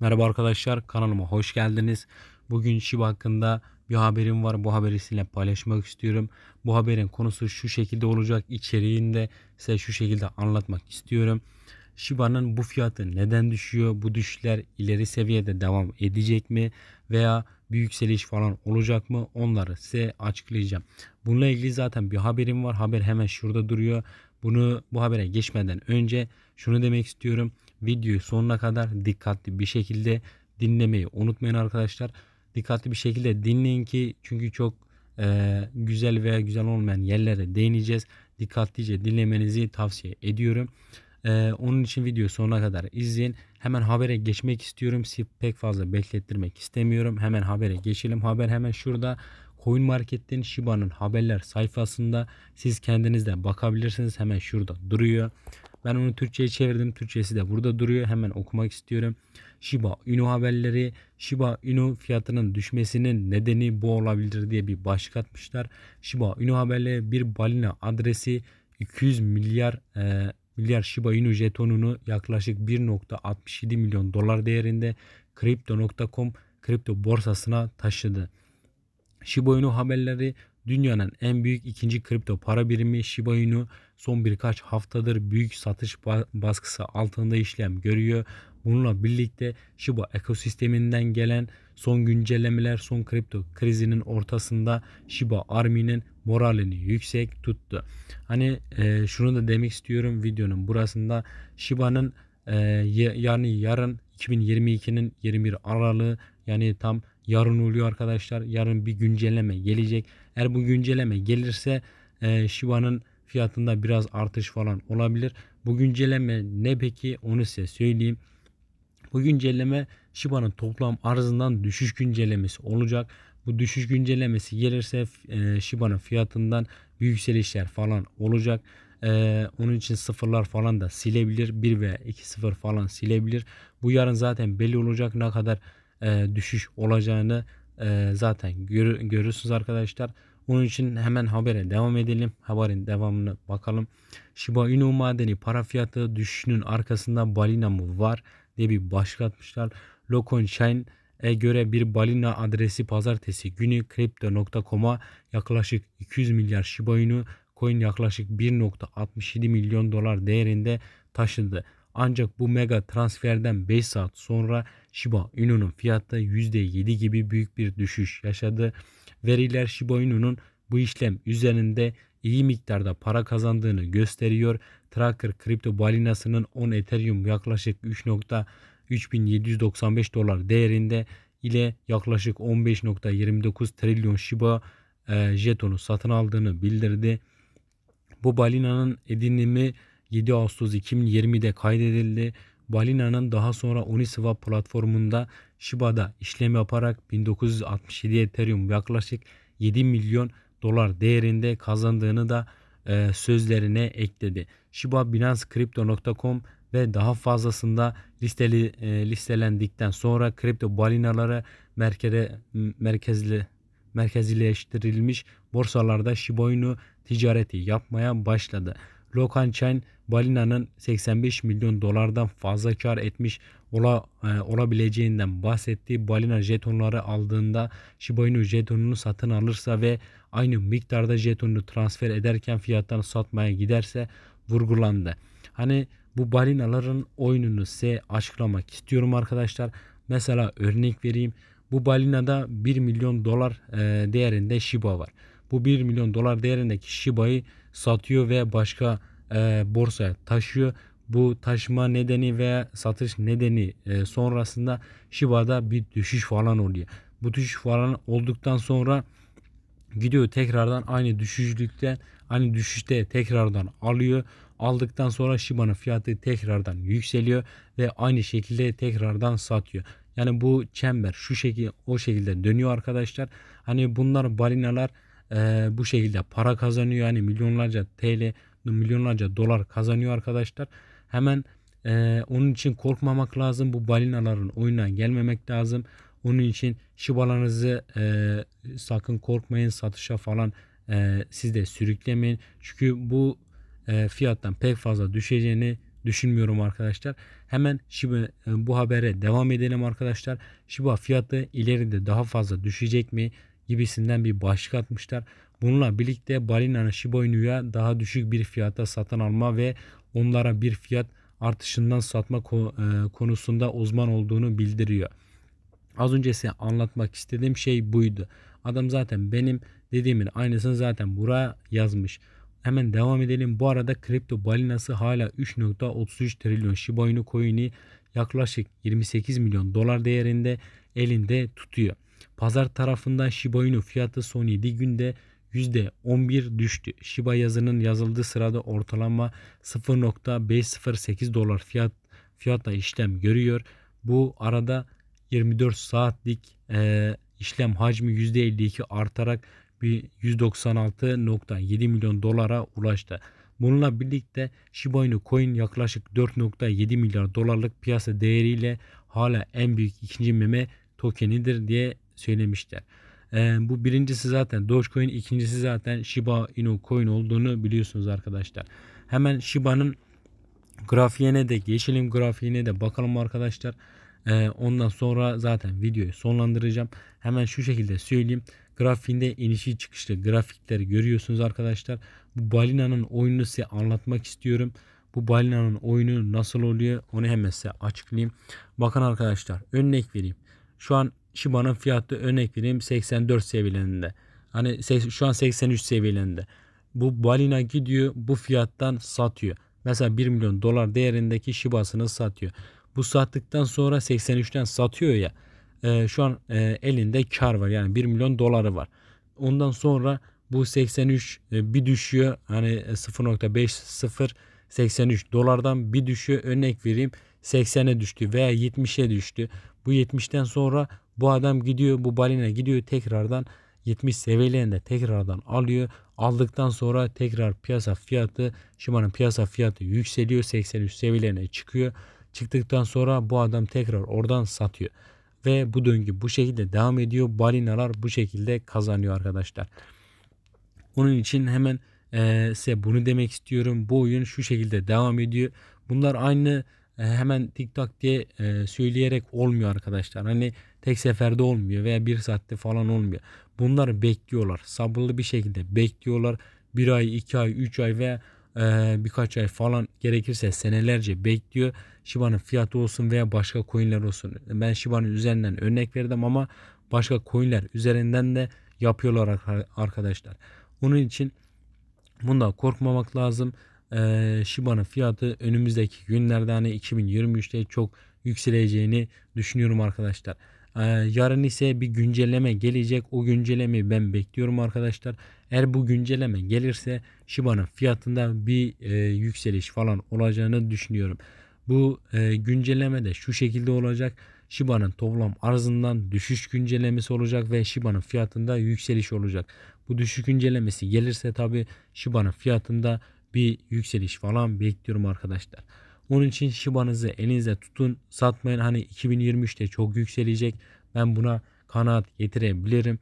Merhaba arkadaşlar kanalıma hoş geldiniz. Bugün Shiba hakkında bir haberim var. Bu haberi sizinle paylaşmak istiyorum. Bu haberin konusu şu şekilde olacak. İçeriğini de size şu şekilde anlatmak istiyorum. Shiba'nın bu fiyatı neden düşüyor? Bu düşüşler ileri seviyede devam edecek mi? Veya bir yükseliş falan olacak mı? Onları size açıklayacağım. Bununla ilgili zaten bir haberim var. Haber hemen şurada duruyor. Bunu bu habere geçmeden önce şunu demek istiyorum videoyu sonuna kadar dikkatli bir şekilde dinlemeyi unutmayın arkadaşlar. Dikkatli bir şekilde dinleyin ki çünkü çok e, güzel veya güzel olmayan yerlere değineceğiz. Dikkatlice dinlemenizi tavsiye ediyorum. E, onun için video sonuna kadar izleyin. Hemen habere geçmek istiyorum. Sizi pek fazla beklettirmek istemiyorum. Hemen habere geçelim. Haber hemen şurada. Coin Market'ten Shiba'nın haberler sayfasında siz kendiniz de bakabilirsiniz. Hemen şurada duruyor. Ben onu Türkçe'ye çevirdim. Türkçesi de burada duruyor. Hemen okumak istiyorum. Shiba Inu haberleri Shiba Inu fiyatının düşmesinin nedeni bu olabilir diye bir başlık atmışlar. Shiba Inu haberleri bir balina adresi 200 milyar e, milyar Shiba Inu jetonunu yaklaşık 1.67 milyon dolar değerinde Crypto.com kripto borsasına taşıdı. Shiba Inu haberleri dünyanın en büyük ikinci kripto para birimi Shiba Inu son birkaç haftadır büyük satış baskısı altında işlem görüyor. Bununla birlikte Shiba ekosisteminden gelen son güncellemeler son kripto krizinin ortasında Shiba Army'nin moralini yüksek tuttu. Hani e, şunu da demek istiyorum videonun burasında Shiba'nın e, yani yarın 2022'nin 21 Aralığı yani tam yarın oluyor arkadaşlar. Yarın bir güncelleme gelecek. Eğer bu güncelleme gelirse e, Shiba'nın fiyatında biraz artış falan olabilir. Bu güncelleme ne peki onu size söyleyeyim. Bu güncelleme Shiba'nın toplam arzından düşüş güncellemesi olacak. Bu düşüş güncellemesi gelirse e, Shiba'nın fiyatından yükselişler falan olacak. Ee, onun için sıfırlar falan da silebilir. 1 ve 2 sıfır falan silebilir. Bu yarın zaten belli olacak ne kadar e, düşüş olacağını e, zaten görü görürsünüz arkadaşlar. Onun için hemen habere devam edelim. Haberin devamına bakalım. Shiba Inu madeni para fiyatı düşüşünün arkasında balina mı var diye bir başlık atmışlar. Loconshine'e göre bir balina adresi pazartesi günü Crypto.com'a yaklaşık 200 milyar Shiba Inu coin yaklaşık 1.67 milyon dolar değerinde taşındı. Ancak bu mega transferden 5 saat sonra Shiba Inu'nun fiyatı %7 gibi büyük bir düşüş yaşadı. Veriler Shiba Inu'nun bu işlem üzerinde iyi miktarda para kazandığını gösteriyor. Tracker kripto balinasının 10 Ethereum yaklaşık 3.3795 dolar değerinde ile yaklaşık 15.29 trilyon Shiba e, jetonu satın aldığını bildirdi. Bu balinanın edinimi 7 Ağustos 2020'de kaydedildi. Balina'nın daha sonra Uniswap platformunda Shiba'da işlem yaparak 1967 Ethereum yaklaşık 7 milyon dolar değerinde kazandığını da e, sözlerine ekledi. Shiba Binance Crypto.com ve daha fazlasında listeli e, listelendikten sonra kripto balinaları merkeze merkezli merkezileştirilmiş borsalarda Shiba Inu ticareti yapmaya başladı. Lokan Chen balinanın 85 milyon dolardan fazla kar etmiş ola, e, olabileceğinden bahsettiği balina jetonları aldığında Shiba Inu jetonunu satın alırsa ve aynı miktarda jetonunu transfer ederken fiyattan satmaya giderse vurgulandı. Hani bu balinaların oyununu size açıklamak istiyorum arkadaşlar. Mesela örnek vereyim. Bu balinada 1 milyon dolar e, değerinde Shiba var. Bu 1 milyon dolar değerindeki Shiba'yı satıyor ve başka e, borsaya taşıyor. Bu taşıma nedeni ve satış nedeni e, sonrasında Shiba'da bir düşüş falan oluyor. Bu düşüş falan olduktan sonra gidiyor tekrardan aynı düşüşlükte aynı düşüşte tekrardan alıyor. Aldıktan sonra Shiba'nın fiyatı tekrardan yükseliyor ve aynı şekilde tekrardan satıyor. Yani bu çember şu şekilde o şekilde dönüyor arkadaşlar. Hani bunlar balinalar e, bu şekilde para kazanıyor. Yani milyonlarca TL, milyonlarca dolar kazanıyor arkadaşlar. Hemen e, onun için korkmamak lazım. Bu balinaların oyuna gelmemek lazım. Onun için şibalarınızı e, sakın korkmayın satışa falan e, siz de sürüklemeyin. Çünkü bu e, fiyattan pek fazla düşeceğini düşünmüyorum arkadaşlar. Hemen Shiba e, bu habere devam edelim arkadaşlar. Shiba fiyatı ileride daha fazla düşecek mi? gibisinden bir başlık atmışlar. Bununla birlikte balinanın Shiba Inu'ya daha düşük bir fiyata satın alma ve onlara bir fiyat artışından satma e, konusunda uzman olduğunu bildiriyor. Az önce size anlatmak istediğim şey buydu. Adam zaten benim dediğimin aynısını zaten buraya yazmış. Hemen devam edelim. Bu arada kripto balinası hala 3.33 trilyon Shiba Inu coin'i yaklaşık 28 milyon dolar değerinde elinde tutuyor. Pazar tarafından Shiba Inu fiyatı son 7 günde %11 düştü. Shiba yazının yazıldığı sırada ortalama 0.508 dolar fiyat fiyatla işlem görüyor. Bu arada 24 saatlik e, işlem hacmi %52 artarak 196.7 milyon dolara ulaştı. Bununla birlikte Shiba Inu Coin yaklaşık 4.7 milyar dolarlık piyasa değeriyle hala en büyük ikinci meme tokenidir diye söylemişler. E, ee, bu birincisi zaten Dogecoin, ikincisi zaten Shiba Inu coin olduğunu biliyorsunuz arkadaşlar. Hemen Shiba'nın grafiğine de geçelim grafiğine de bakalım arkadaşlar. E, ondan sonra zaten videoyu sonlandıracağım. Hemen şu şekilde söyleyeyim. Grafiğinde inişi çıkışlı grafikleri görüyorsunuz arkadaşlar. Bu balinanın oyununu size anlatmak istiyorum. Bu balinanın oyunu nasıl oluyor onu hemen size açıklayayım. Bakın arkadaşlar örnek vereyim. Şu an Shiba'nın fiyatı örnek vereyim 84 seviyelerinde. Hani şu an 83 seviyelerinde. Bu balina gidiyor bu fiyattan satıyor. Mesela 1 milyon dolar değerindeki Shiba'sını satıyor. Bu sattıktan sonra 83'ten satıyor ya. E, şu an e, elinde kar var. Yani 1 milyon doları var. Ondan sonra bu 83 e, bir düşüyor. Hani 0.50 e, 83 dolardan bir düşüyor. Örnek vereyim 80'e düştü veya 70'e düştü. Bu 70'ten sonra bu adam gidiyor bu balina gidiyor tekrardan 70 seviyelerinde tekrardan alıyor. Aldıktan sonra tekrar piyasa fiyatı Shima'nın piyasa fiyatı yükseliyor 83 seviyelerine çıkıyor. Çıktıktan sonra bu adam tekrar oradan satıyor. Ve bu döngü bu şekilde devam ediyor. Balinalar bu şekilde kazanıyor arkadaşlar. Onun için hemen e, size bunu demek istiyorum. Bu oyun şu şekilde devam ediyor. Bunlar aynı ee, hemen TikTok diye e, söyleyerek olmuyor arkadaşlar. Hani tek seferde olmuyor veya bir saatte falan olmuyor. Bunları bekliyorlar. Sabırlı bir şekilde bekliyorlar. Bir ay, iki ay, üç ay veya e, birkaç ay falan gerekirse senelerce bekliyor. Shiba'nın fiyatı olsun veya başka coinler olsun. Ben Shiba'nın üzerinden örnek verdim ama başka coinler üzerinden de yapıyorlar arkadaşlar. Onun için bundan korkmamak lazım e, Shiba'nın fiyatı önümüzdeki günlerde hani 2023'te çok yükseleceğini düşünüyorum arkadaşlar. E, yarın ise bir güncelleme gelecek. O güncellemeyi ben bekliyorum arkadaşlar. Eğer bu güncelleme gelirse Shiba'nın fiyatında bir e, yükseliş falan olacağını düşünüyorum. Bu e, güncelleme de şu şekilde olacak. Shiba'nın toplam arzından düşüş güncellemesi olacak ve Shiba'nın fiyatında yükseliş olacak. Bu düşük güncellemesi gelirse tabi Shiba'nın fiyatında bir yükseliş falan bekliyorum arkadaşlar. Onun için Shiba'nızı elinizde tutun. Satmayın. Hani 2023'te çok yükselecek. Ben buna kanaat getirebilirim.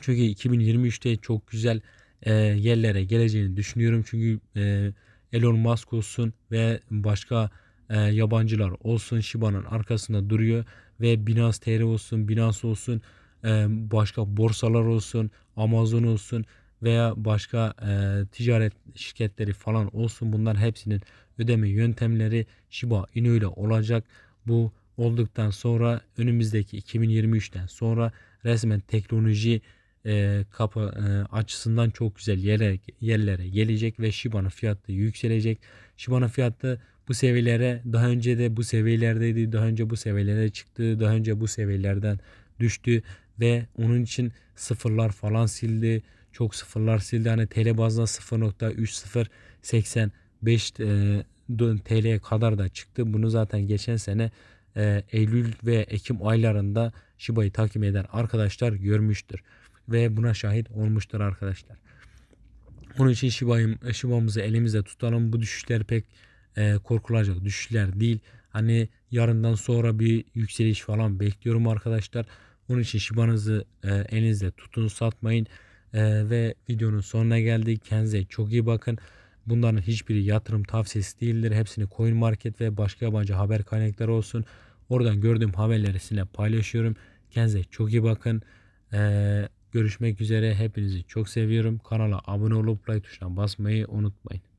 Çünkü 2023'te çok güzel e, yerlere geleceğini düşünüyorum. Çünkü e, Elon Musk olsun ve başka e, yabancılar olsun Shiba'nın arkasında duruyor. Ve Binance TR olsun, Binance olsun, e, başka borsalar olsun, Amazon olsun veya başka e, ticaret şirketleri falan olsun bunlar hepsinin ödeme yöntemleri Shiba Inu ile olacak. Bu olduktan sonra önümüzdeki 2023'ten sonra resmen teknoloji e, kapı e, açısından çok güzel yere yerlere gelecek ve Shiba'nın fiyatı yükselecek. Shiba'nın fiyatı bu seviyelere daha önce de bu seviyelerdeydi. Daha önce bu seviyelere çıktı. Daha önce bu seviyelerden düştü ve onun için sıfırlar falan sildi çok sıfırlar sildi. Hani TL bazında 0.3085 e, TL'ye kadar da çıktı. Bunu zaten geçen sene e, Eylül ve Ekim aylarında Shiba'yı takip eden arkadaşlar görmüştür. Ve buna şahit olmuştur arkadaşlar. Onun için Shiba'yı, Shiba'mızı elimizde tutalım. Bu düşüşler pek e, korkulacak düşüşler değil. Hani yarından sonra bir yükseliş falan bekliyorum arkadaşlar. Onun için Shiba'nızı e, elinizde tutun satmayın. Ee, ve videonun sonuna geldik. Kendinize çok iyi bakın. Bunların hiçbiri yatırım tavsiyesi değildir. Hepsini Coin Market ve başka yabancı haber kaynakları olsun. Oradan gördüğüm haberleri sizinle paylaşıyorum. Kendinize çok iyi bakın. Ee, görüşmek üzere. Hepinizi çok seviyorum. Kanala abone olup like tuşuna basmayı unutmayın.